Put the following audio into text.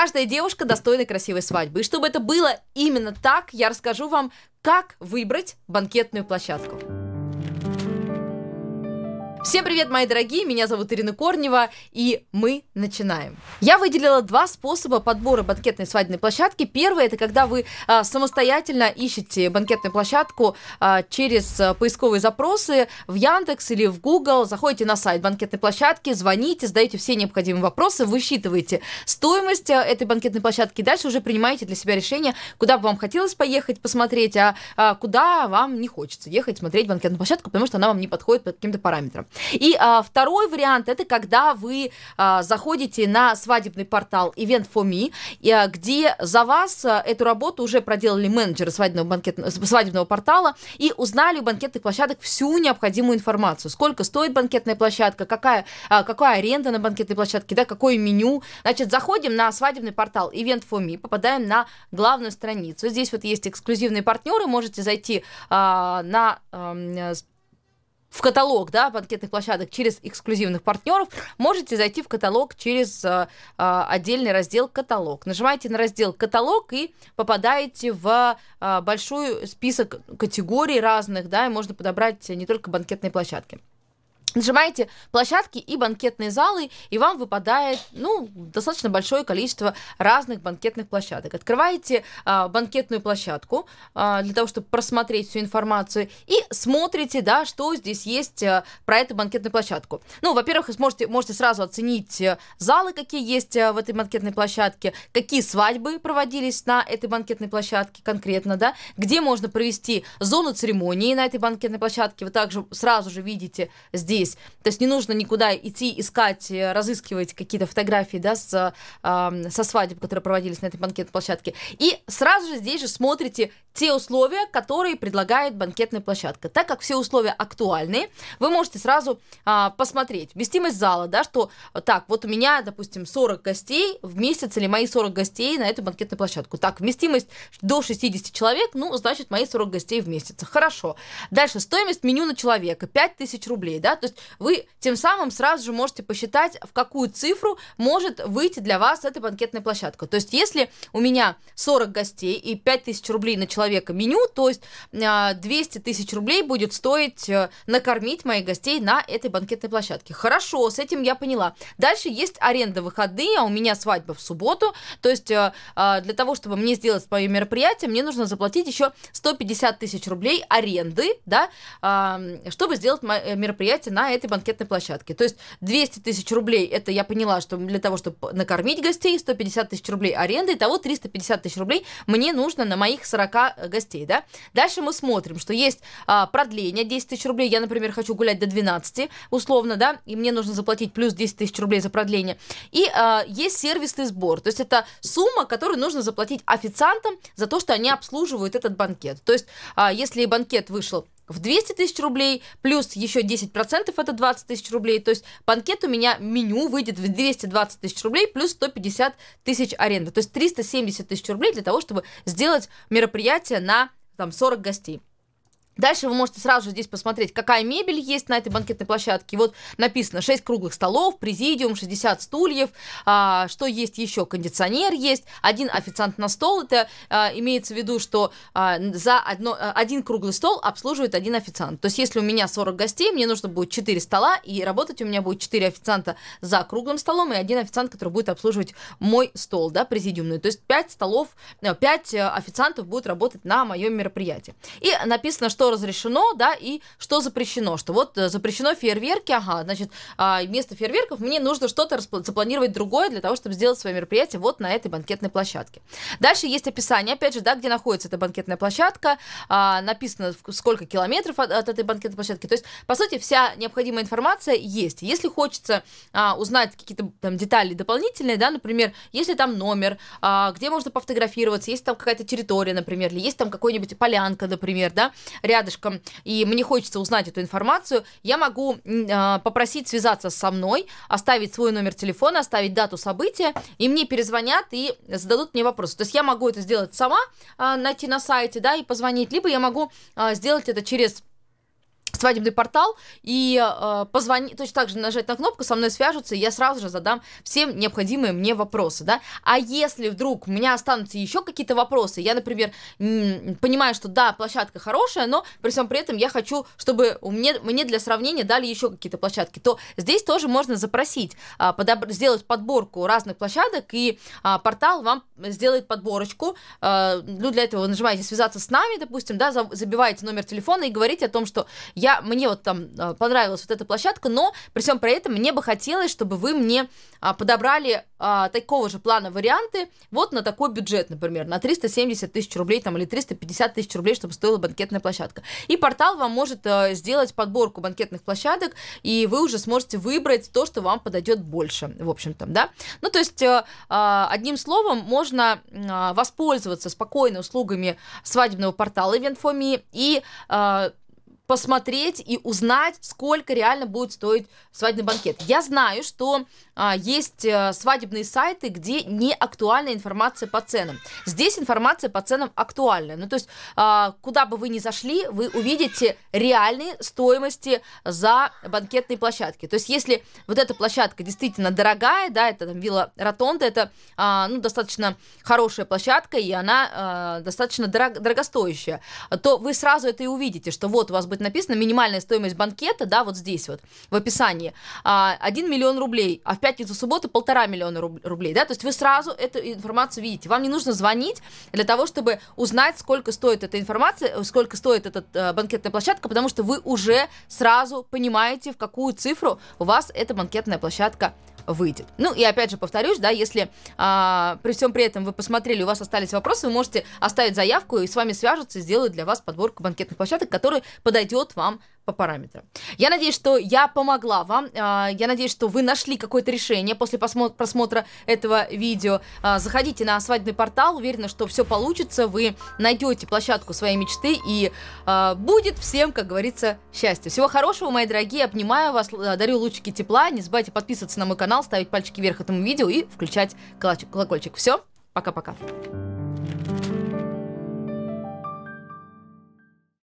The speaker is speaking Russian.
Каждая девушка достойна красивой свадьбы. И чтобы это было именно так, я расскажу вам, как выбрать банкетную площадку. Всем привет, мои дорогие, меня зовут Ирина Корнева, и мы начинаем. Я выделила два способа подбора банкетной свадебной площадки. Первый – это когда вы а, самостоятельно ищете банкетную площадку а, через а, поисковые запросы в Яндекс или в Google, заходите на сайт банкетной площадки, звоните, задаете все необходимые вопросы, высчитываете стоимость а, этой банкетной площадки, и дальше уже принимаете для себя решение, куда бы вам хотелось поехать посмотреть, а, а куда вам не хочется ехать смотреть банкетную площадку, потому что она вам не подходит под каким-то параметром. И а, второй вариант это когда вы а, заходите на свадебный портал Event4Me, а, где за вас а, эту работу уже проделали менеджеры свадебного, банкетного, э, свадебного портала и узнали у банкетных площадок всю необходимую информацию. Сколько стоит банкетная площадка, какая, а, какая аренда на банкетной площадке, да, какое меню. Значит, заходим на свадебный портал Event4Me, попадаем на главную страницу. Здесь вот есть эксклюзивные партнеры, можете зайти а, на а, в каталог да, банкетных площадок через эксклюзивных партнеров, можете зайти в каталог через а, отдельный раздел «Каталог». Нажимаете на раздел «Каталог» и попадаете в а, большой список категорий разных, да, и можно подобрать не только банкетные площадки. Нажимаете площадки и банкетные залы, и вам выпадает ну, достаточно большое количество разных банкетных площадок. Открываете э, банкетную площадку э, для того, чтобы просмотреть всю информацию, и смотрите, да, что здесь есть э, про эту банкетную площадку. Ну, во-первых, сможете, можете сразу оценить э, залы, какие есть э, в этой банкетной площадке, какие свадьбы проводились на этой банкетной площадке конкретно, да, где можно провести зону церемонии на этой банкетной площадке. Вы также сразу же видите здесь здесь. То есть не нужно никуда идти искать, э, разыскивать какие-то фотографии да, с, со свадеб, которые проводились на этой банкетной площадке. И сразу же здесь же смотрите те условия, которые предлагает банкетная площадка. Так как все условия актуальны, вы можете сразу а, посмотреть вместимость зала, да, что э, так, вот у меня, допустим, 40 гостей в месяц или мои 40 гостей на эту банкетную площадку. Так, вместимость до 60 человек, ну, значит, мои 40 гостей в месяц. Хорошо. Дальше, стоимость меню на человека 5000 рублей, да, то есть вы тем самым сразу же можете посчитать, в какую цифру может выйти для вас эта банкетная площадка. То есть если у меня 40 гостей и 5000 рублей на человека меню, то есть 200 а, тысяч рублей будет стоить э, накормить моих гостей на этой банкетной площадке. Хорошо, с этим я поняла. Дальше есть аренда выходные, а у меня свадьба в субботу, то есть э, а, для того, чтобы мне сделать свое мероприятие, мне нужно заплатить еще 150 тысяч рублей аренды, да, чтобы сделать мероприятие на этой банкетной площадке. То есть 200 тысяч рублей, это я поняла, что для того, чтобы накормить гостей, 150 тысяч рублей аренды, того 350 тысяч рублей мне нужно на моих 40 э, гостей, да. Дальше мы смотрим, что есть а, продление 10 тысяч рублей, я, например, хочу гулять до 12, условно, да, и мне нужно заплатить плюс 10 тысяч рублей за продление. И а, есть сервисный сбор, то есть это сумма, которую нужно заплатить официантам за то, что они обслуживают этот банкет. То есть, а, если банкет вышел в 200 тысяч рублей, плюс еще 10% это 20 тысяч рублей, то есть банкет у меня меню выйдет в 220 тысяч рублей, плюс 150 тысяч аренда, то есть 370 тысяч рублей для того, чтобы сделать мероприятие на там, 40 гостей. Дальше вы можете сразу же здесь посмотреть, какая мебель есть на этой банкетной площадке. Вот написано 6 круглых столов, президиум, 60 стульев, а, что есть еще, кондиционер есть, один официант на стол. Это а, имеется в виду, что а, за одно, а, один круглый стол обслуживает один официант. То есть если у меня 40 гостей, мне нужно будет 4 стола, и работать у меня будет 4 официанта за круглым столом и один официант, который будет обслуживать мой стол, да, президиумный. То есть 5 столов, 5 э, э, официантов будут работать на моем мероприятии. И написано, что что разрешено, да, и что запрещено. Что вот э, запрещено фейерверки, ага, значит, а, вместо фейерверков мне нужно что-то запланировать другое для того, чтобы сделать свое мероприятие вот на этой банкетной площадке. Дальше есть описание, опять же, да, где находится эта банкетная площадка, а, написано, сколько километров от, этой банкетной площадки. То есть, по сути, вся необходимая информация есть. Если хочется а, узнать какие-то там детали дополнительные, да, например, если там номер, где можно пофотографироваться, есть там какая-то территория, например, или есть там какой-нибудь полянка, например, да, рядом рядышком, и мне хочется узнать эту информацию, я могу э, попросить связаться со мной, оставить свой номер телефона, оставить дату события, и мне перезвонят и зададут мне вопросы. То есть я могу это сделать сама, э, найти на сайте, да, и позвонить, либо я могу э, сделать это через свадебный портал и э, позвонить, точно так же нажать на кнопку, со мной свяжутся, и я сразу же задам всем необходимые мне вопросы, да. А если вдруг у меня останутся еще какие-то вопросы, я, например, понимаю, что да, площадка хорошая, но при всем при этом я хочу, чтобы у меня, мне для сравнения дали еще какие-то площадки, то здесь тоже можно запросить, а, подоб- сделать подборку разных площадок, и а, портал вам сделает подборочку. А, ну, для этого вы нажимаете «Связаться с нами», допустим, да, забиваете номер телефона и говорите о том, что я я, мне вот там э, понравилась вот эта площадка, но при всем при этом мне бы хотелось, чтобы вы мне а, подобрали а, такого же плана варианты вот на такой бюджет, например, на 370 тысяч рублей там, или 350 тысяч рублей, чтобы стоила банкетная площадка. И портал вам может э, сделать подборку банкетных площадок, и вы уже сможете выбрать то, что вам подойдет больше, в общем-то, да. Ну, то есть, э, а, одним словом, можно воспользоваться спокойно услугами свадебного портала Eventfo.me и посмотреть и узнать, сколько реально будет стоить свадебный банкет. Я знаю, что а, есть а, свадебные сайты, где не актуальна информация по ценам. Здесь информация по ценам актуальна. Ну, то есть, а, куда бы вы ни зашли, вы увидите реальные стоимости за банкетные площадки. То есть, если вот эта площадка действительно дорогая, да, это там вилла Ротонда, это а, ну, достаточно хорошая площадка, и она а, достаточно дорог, дорогостоящая, то вы сразу это и увидите, что вот у вас будет быть написано минимальная стоимость банкета, да, вот здесь вот в описании, 1 а, миллион рублей, а в пятницу, субботу полтора миллиона рублей, да, то есть вы сразу эту информацию видите. Вам не нужно звонить для того, чтобы узнать, сколько стоит эта информация, э, сколько стоит эта э, банкетная площадка, потому что вы уже сразу понимаете, в какую цифру у вас эта банкетная площадка выйдет. Ну и опять же повторюсь, да, если а, при всем при этом вы посмотрели, у вас остались вопросы, вы можете оставить заявку и с вами свяжутся, сделают для вас подборку банкетных площадок, которая подойдет вам по параметрам. Я надеюсь, что я помогла вам. А, я надеюсь, что вы нашли какое-то решение после просмотра этого видео. А, заходите на свадебный портал. Уверена, что все получится. Вы найдете площадку своей мечты и а, будет всем, как говорится, счастье. Всего хорошего, мои дорогие. Обнимаю вас. Дарю лучики тепла. Не забывайте подписываться на мой канал, ставить пальчики вверх этому видео и включать колокольчик. Все, пока-пока.